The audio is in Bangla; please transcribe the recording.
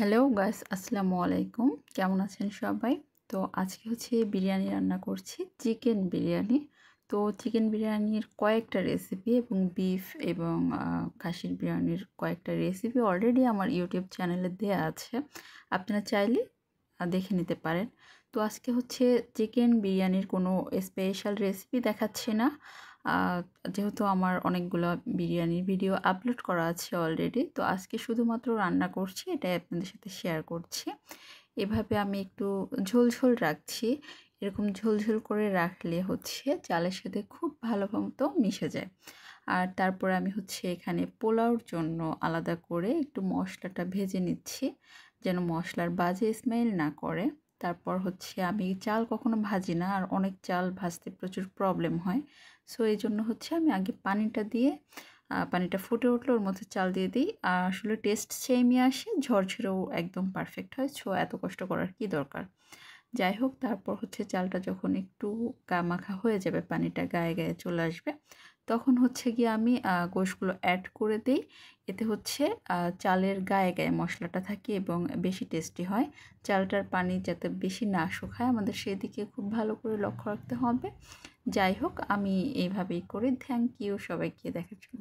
হ্যালো গাইস আসসালামু আলাইকুম কেমন আছেন সবাই তো আজকে হচ্ছে বিরিয়ানি রান্না করছি চিকেন বিরিয়ানি তো চিকেন বিরিয়ানির কয়েকটা রেসিপি এবং বিফ এবং খাসির বিরিয়ানির কয়েকটা রেসিপি অলরেডি আমার ইউটিউব চ্যানেলে দেয়া আছে আপনারা চাইলে দেখে নিতে পারেন তো আজকে হচ্ছে চিকেন বিরিয়ানির কোনো স্পেশাল রেসিপি দেখাচ্ছি না যেহেতু আমার অনেকগুলো বিরিয়ানির ভিডিও আপলোড করা আছে অলরেডি তো আজকে শুধুমাত্র রান্না করছি এটাই আপনাদের সাথে শেয়ার করছি এভাবে আমি একটু ঝোলঝোল রাখছি এরকম ঝোলঝোল করে রাখলে হচ্ছে চালের সাথে খুব ভালো মতো মিশে যায় আর তারপরে আমি হচ্ছে এখানে পোলাওর জন্য আলাদা করে একটু মশলাটা ভেজে নিচ্ছি যেন মশলার বাজে স্মেল না করে তারপর হচ্ছে আমি চাল কখনো ভাজি না আর অনেক চাল ভাজতে প্রচুর প্রবলেম হয় সো এই জন্য হচ্ছে আমি আগে পানিটা দিয়ে পানিটা ফুটে উঠলে ওর মধ্যে চাল দিয়ে দিই আর আসলে টেস্ট সেমই আসে ঝরঝরেও একদম পারফেক্ট হয় সো এত কষ্ট করার কি দরকার যাই হোক তারপর হচ্ছে চালটা যখন একটু গা মাখা হয়ে যাবে পানিটা গায়ে গায়ে চলে আসবে তখন হচ্ছে গিয়ে আমি গোশগুলো অ্যাড করে দিই এতে হচ্ছে চালের গায়ে গায়ে মশলাটা থাকে এবং বেশি টেস্টি হয় চালটার পানি যাতে বেশি না শুকায় আমাদের সেদিকে খুব ভালো করে লক্ষ্য রাখতে হবে যাই হোক আমি এইভাবেই করি থ্যাংক ইউ সবাইকে দেখার জন্য